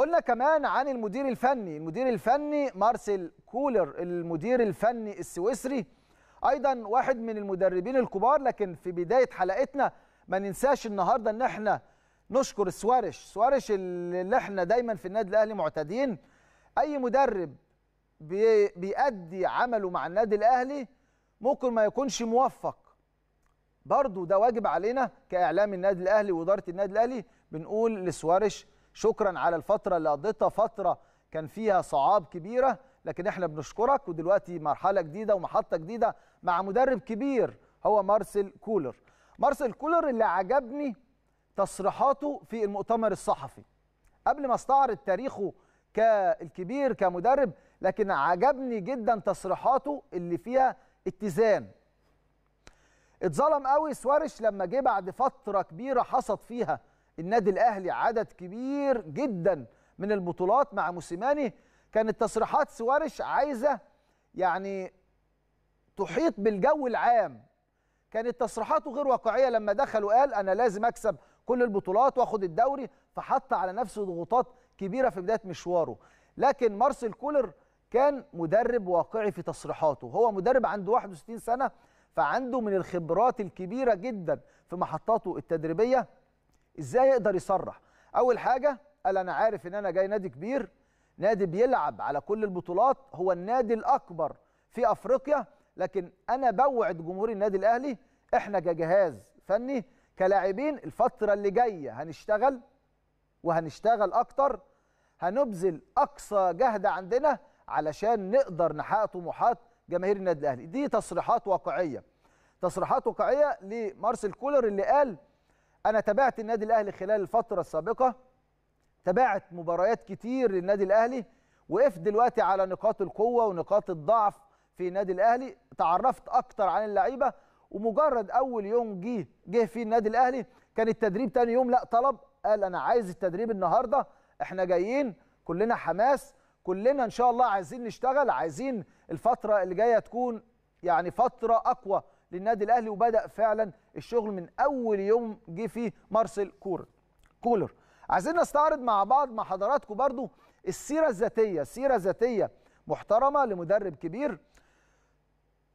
قلنا كمان عن المدير الفني المدير الفني مارسيل كولر المدير الفني السويسري ايضا واحد من المدربين الكبار لكن في بدايه حلقتنا ما ننساش النهارده ان احنا نشكر سوارش سوارش اللي احنا دايما في النادي الاهلي معتادين اي مدرب بيأدي عمله مع النادي الاهلي ممكن ما يكونش موفق برضه ده واجب علينا كاعلام النادي الاهلي واداره النادي الاهلي بنقول لسوارش شكرا على الفتره اللي قضيتها فتره كان فيها صعاب كبيره لكن احنا بنشكرك ودلوقتي مرحله جديده ومحطه جديده مع مدرب كبير هو مارسيل كولر مارسيل كولر اللي عجبني تصريحاته في المؤتمر الصحفي قبل ما استعرض تاريخه كالكبير كمدرب لكن عجبني جدا تصريحاته اللي فيها اتزان اتظلم قوي سوارش لما جه بعد فتره كبيره حصد فيها النادي الاهلي عدد كبير جدا من البطولات مع موسيماني كانت تصريحات سوارش عايزه يعني تحيط بالجو العام كانت تصريحاته غير واقعيه لما دخل وقال انا لازم اكسب كل البطولات واخد الدوري فحط على نفسه ضغوطات كبيره في بدايه مشواره لكن مارسيل كولر كان مدرب واقعي في تصريحاته هو مدرب عنده 61 سنه فعنده من الخبرات الكبيره جدا في محطاته التدريبيه ازاي يقدر يصرح اول حاجه قال انا عارف ان انا جاي نادي كبير نادي بيلعب على كل البطولات هو النادي الاكبر في افريقيا لكن انا بوعد جمهور النادي الاهلي احنا كجهاز فني كلاعبين الفتره اللي جايه هنشتغل وهنشتغل اكتر هنبذل اقصى جهد عندنا علشان نقدر نحقق طموحات جماهير النادي الاهلي دي تصريحات واقعيه تصريحات واقعيه لمارسيل كولر اللي قال انا تابعت النادي الاهلي خلال الفتره السابقه تابعت مباريات كتير للنادي الاهلي وقفت دلوقتي على نقاط القوه ونقاط الضعف في النادي الاهلي تعرفت اكتر عن اللعيبه ومجرد اول يوم جه جه فيه النادي الاهلي كان التدريب تاني يوم لا طلب قال انا عايز التدريب النهارده احنا جايين كلنا حماس كلنا ان شاء الله عايزين نشتغل عايزين الفتره اللي جايه تكون يعني فتره اقوى للنادي الاهلي وبدا فعلا الشغل من اول يوم جه فيه مارسيل كور كولر عايزين نستعرض مع بعض مع حضراتكم برضو السيره الذاتيه سيره ذاتيه محترمه لمدرب كبير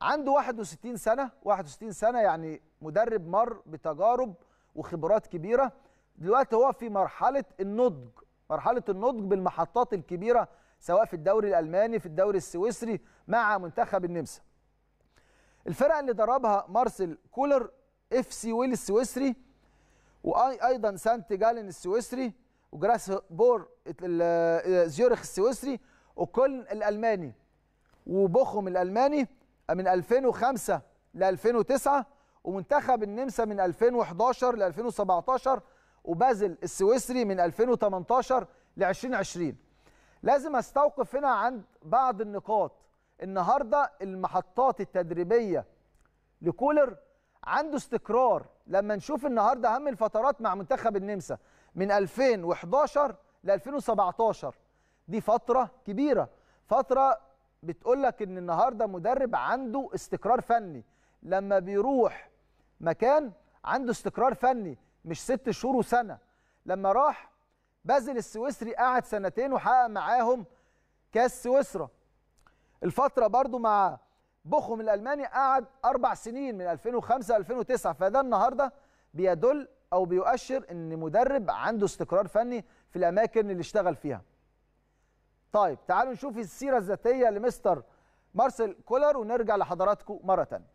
عنده 61 سنه 61 سنه يعني مدرب مر بتجارب وخبرات كبيره دلوقتي هو في مرحله النضج مرحله النضج بالمحطات الكبيره سواء في الدوري الالماني في الدوري السويسري مع منتخب النمسا الفرق اللي دربها مارسيل كولر اف سي ويل السويسري وايضا سانت جالن السويسري وجراس بور آه، زيورخ السويسري وكولن الالماني وبوخم الالماني من 2005 ل 2009 ومنتخب النمسا من 2011 ل 2017 وبازل السويسري من 2018 ل 2020 لازم استوقف هنا عند بعض النقاط النهارده المحطات التدريبيه لكولر عنده استقرار لما نشوف النهارده اهم الفترات مع منتخب النمسا من 2011 ل 2017 دي فتره كبيره فتره بتقول لك ان النهارده مدرب عنده استقرار فني لما بيروح مكان عنده استقرار فني مش ست شهور وسنه لما راح بازل السويسري قعد سنتين وحقق معاهم كاس سويسرا الفتره برضو مع بوخم الالماني قعد اربع سنين من 2005 2009 فده النهارده بيدل او بيؤشر ان مدرب عنده استقرار فني في الاماكن اللي اشتغل فيها طيب تعالوا نشوف السيره الذاتيه لمستر مارسيل كولر ونرجع لحضراتكم مره تانية